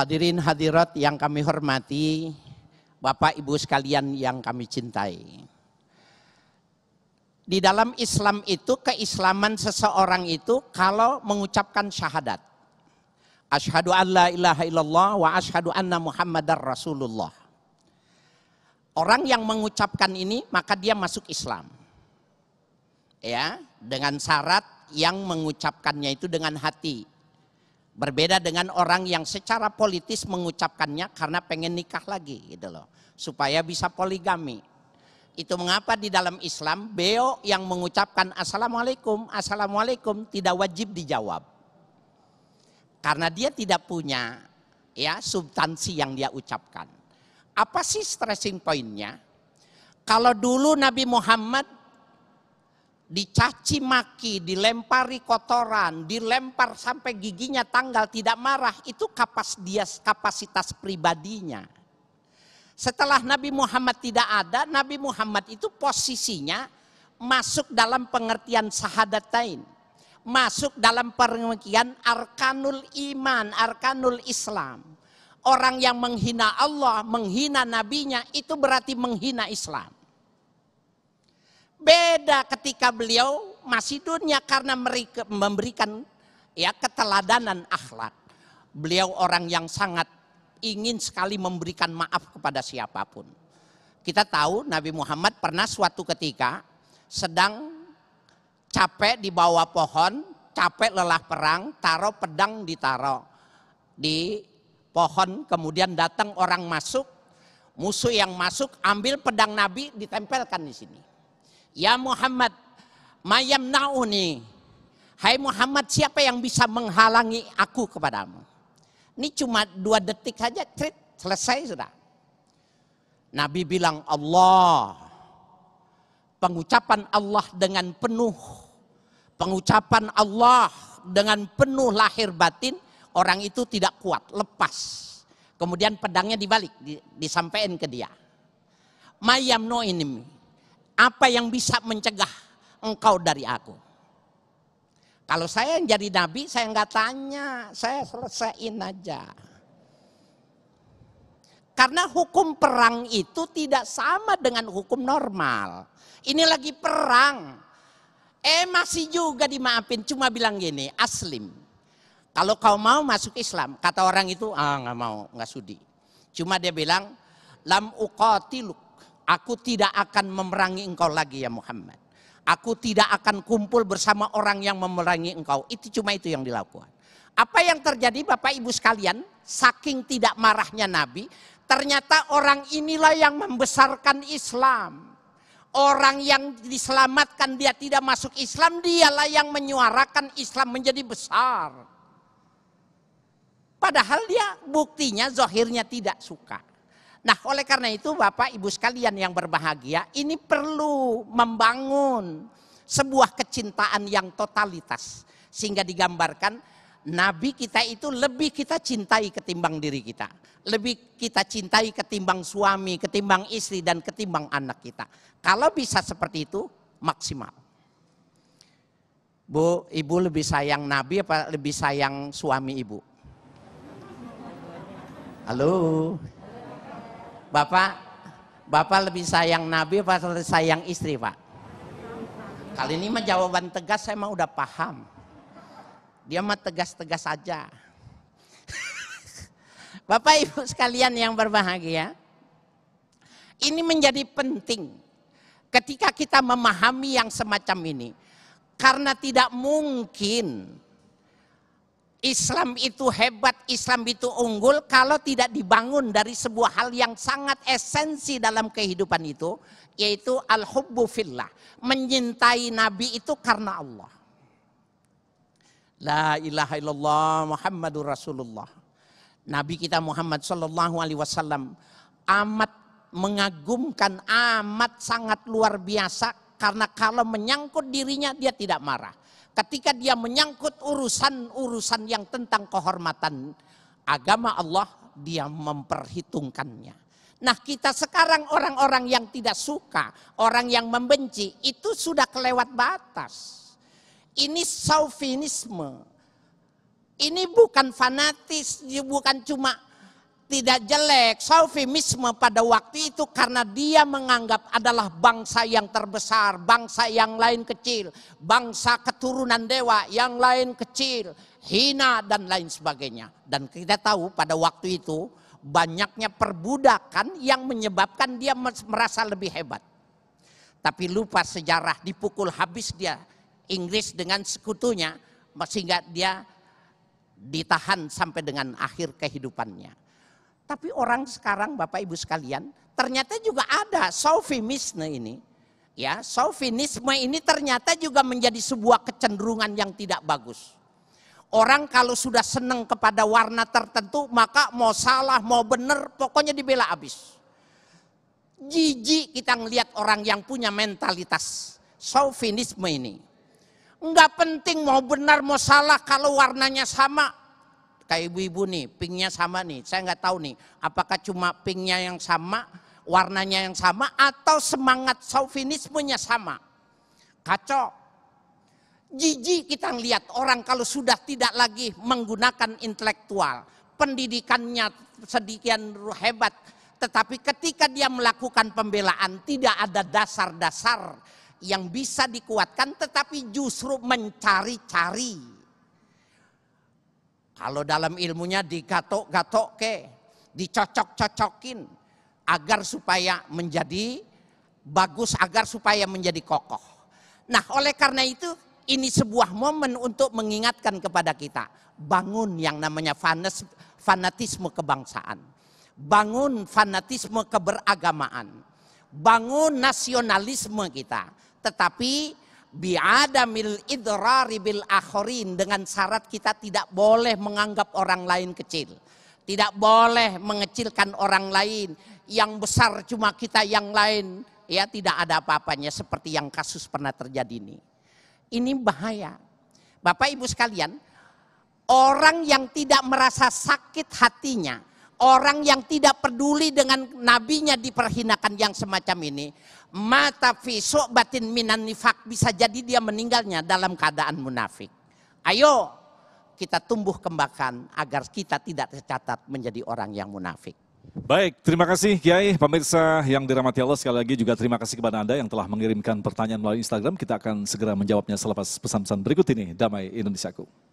Hadirin hadirat yang kami hormati, Bapak Ibu sekalian yang kami cintai. Di dalam Islam itu keislaman seseorang itu kalau mengucapkan syahadat. Ashadu an la ilaha illallah wa ashadu anna muhammadar rasulullah. Orang yang mengucapkan ini maka dia masuk Islam. Ya, dengan syarat yang mengucapkannya itu dengan hati Berbeda dengan orang yang secara politis mengucapkannya karena pengen nikah lagi gitu loh. Supaya bisa poligami. Itu mengapa di dalam Islam beo yang mengucapkan assalamualaikum, assalamualaikum tidak wajib dijawab. Karena dia tidak punya ya substansi yang dia ucapkan. Apa sih stressing pointnya? Kalau dulu Nabi Muhammad dicaci maki, dilempari kotoran, dilempar sampai giginya tanggal tidak marah, itu kapas dia kapasitas pribadinya. Setelah Nabi Muhammad tidak ada, Nabi Muhammad itu posisinya masuk dalam pengertian sahadatain. Masuk dalam pengertian arkanul iman, arkanul Islam. Orang yang menghina Allah, menghina nabinya itu berarti menghina Islam. Beda ketika beliau masih dunia karena memberikan ya keteladanan akhlak. Beliau orang yang sangat ingin sekali memberikan maaf kepada siapapun. Kita tahu Nabi Muhammad pernah suatu ketika sedang capek di bawah pohon, capek lelah perang, taruh pedang ditaruh di pohon, kemudian datang orang masuk, musuh yang masuk ambil pedang Nabi ditempelkan di sini. Ya Muhammad, mayam nauni. Hai Muhammad, siapa yang bisa menghalangi aku kepadamu? Ini cuma dua detik saja, trit, selesai sudah. Nabi bilang Allah. Pengucapan Allah dengan penuh. Pengucapan Allah dengan penuh lahir batin. Orang itu tidak kuat, lepas. Kemudian pedangnya dibalik, disampaikan ke dia. Mayam no ini apa yang bisa mencegah engkau dari aku? Kalau saya yang jadi nabi, saya nggak tanya, saya selesaiin aja. Karena hukum perang itu tidak sama dengan hukum normal. Ini lagi perang. Eh masih juga dimaafin, cuma bilang gini, aslim. Kalau kau mau masuk Islam, kata orang itu, ah nggak mau, nggak sudi. Cuma dia bilang, lam uqatiluk Aku tidak akan memerangi engkau lagi ya Muhammad. Aku tidak akan kumpul bersama orang yang memerangi engkau. Itu cuma itu yang dilakukan. Apa yang terjadi Bapak Ibu sekalian? Saking tidak marahnya Nabi, ternyata orang inilah yang membesarkan Islam. Orang yang diselamatkan dia tidak masuk Islam, dialah yang menyuarakan Islam menjadi besar. Padahal dia buktinya zohirnya tidak suka. Nah oleh karena itu Bapak Ibu sekalian yang berbahagia ini perlu membangun sebuah kecintaan yang totalitas. Sehingga digambarkan Nabi kita itu lebih kita cintai ketimbang diri kita. Lebih kita cintai ketimbang suami, ketimbang istri, dan ketimbang anak kita. Kalau bisa seperti itu, maksimal. Bu, ibu lebih sayang Nabi apa lebih sayang suami ibu? Halo? Bapak, Bapak lebih sayang Nabi atau lebih sayang istri Pak? Kali ini mah jawaban tegas saya mah udah paham. Dia mah tegas-tegas saja. Bapak Ibu sekalian yang berbahagia. Ini menjadi penting ketika kita memahami yang semacam ini. Karena tidak mungkin Islam itu hebat, Islam itu unggul kalau tidak dibangun dari sebuah hal yang sangat esensi dalam kehidupan itu, yaitu al-hubbu fillah. Menyintai Nabi itu karena Allah. La ilaha illallah Muhammadur Rasulullah. Nabi kita Muhammad sallallahu alaihi wasallam amat mengagumkan, amat sangat luar biasa karena kalau menyangkut dirinya dia tidak marah ketika dia menyangkut urusan-urusan yang tentang kehormatan agama Allah, dia memperhitungkannya. Nah kita sekarang orang-orang yang tidak suka, orang yang membenci, itu sudah kelewat batas. Ini saufinisme. Ini bukan fanatis, bukan cuma tidak jelek. Sofimisme pada waktu itu karena dia menganggap adalah bangsa yang terbesar, bangsa yang lain kecil, bangsa keturunan dewa yang lain kecil, hina dan lain sebagainya. Dan kita tahu pada waktu itu banyaknya perbudakan yang menyebabkan dia merasa lebih hebat. Tapi lupa sejarah dipukul habis dia Inggris dengan sekutunya sehingga dia ditahan sampai dengan akhir kehidupannya. Tapi orang sekarang Bapak Ibu sekalian ternyata juga ada sofimisme ini. Ya, sofinisme ini ternyata juga menjadi sebuah kecenderungan yang tidak bagus. Orang kalau sudah senang kepada warna tertentu, maka mau salah, mau benar, pokoknya dibela habis. Jijik kita ngelihat orang yang punya mentalitas sofinisme ini. Enggak penting mau benar mau salah kalau warnanya sama, kayak ibu-ibu nih, pinknya sama nih. Saya nggak tahu nih, apakah cuma pinknya yang sama, warnanya yang sama, atau semangat sauvinismenya sama. Kacau. Jijik kita lihat orang kalau sudah tidak lagi menggunakan intelektual. Pendidikannya sedikian hebat. Tetapi ketika dia melakukan pembelaan tidak ada dasar-dasar yang bisa dikuatkan tetapi justru mencari-cari kalau dalam ilmunya digatok-gatok ke, dicocok-cocokin agar supaya menjadi bagus, agar supaya menjadi kokoh. Nah oleh karena itu ini sebuah momen untuk mengingatkan kepada kita. Bangun yang namanya fanatisme kebangsaan. Bangun fanatisme keberagamaan. Bangun nasionalisme kita. Tetapi bi'adamil idrari bil akhirin dengan syarat kita tidak boleh menganggap orang lain kecil. Tidak boleh mengecilkan orang lain. Yang besar cuma kita yang lain. Ya tidak ada apa-apanya seperti yang kasus pernah terjadi ini. Ini bahaya. Bapak ibu sekalian, orang yang tidak merasa sakit hatinya orang yang tidak peduli dengan nabinya diperhinakan yang semacam ini, mata fisok batin minan nifak bisa jadi dia meninggalnya dalam keadaan munafik. Ayo kita tumbuh kembangkan agar kita tidak tercatat menjadi orang yang munafik. Baik, terima kasih Kiai, pemirsa yang dirahmati Allah sekali lagi juga terima kasih kepada Anda yang telah mengirimkan pertanyaan melalui Instagram. Kita akan segera menjawabnya selepas pesan-pesan berikut ini. Damai Indonesiaku.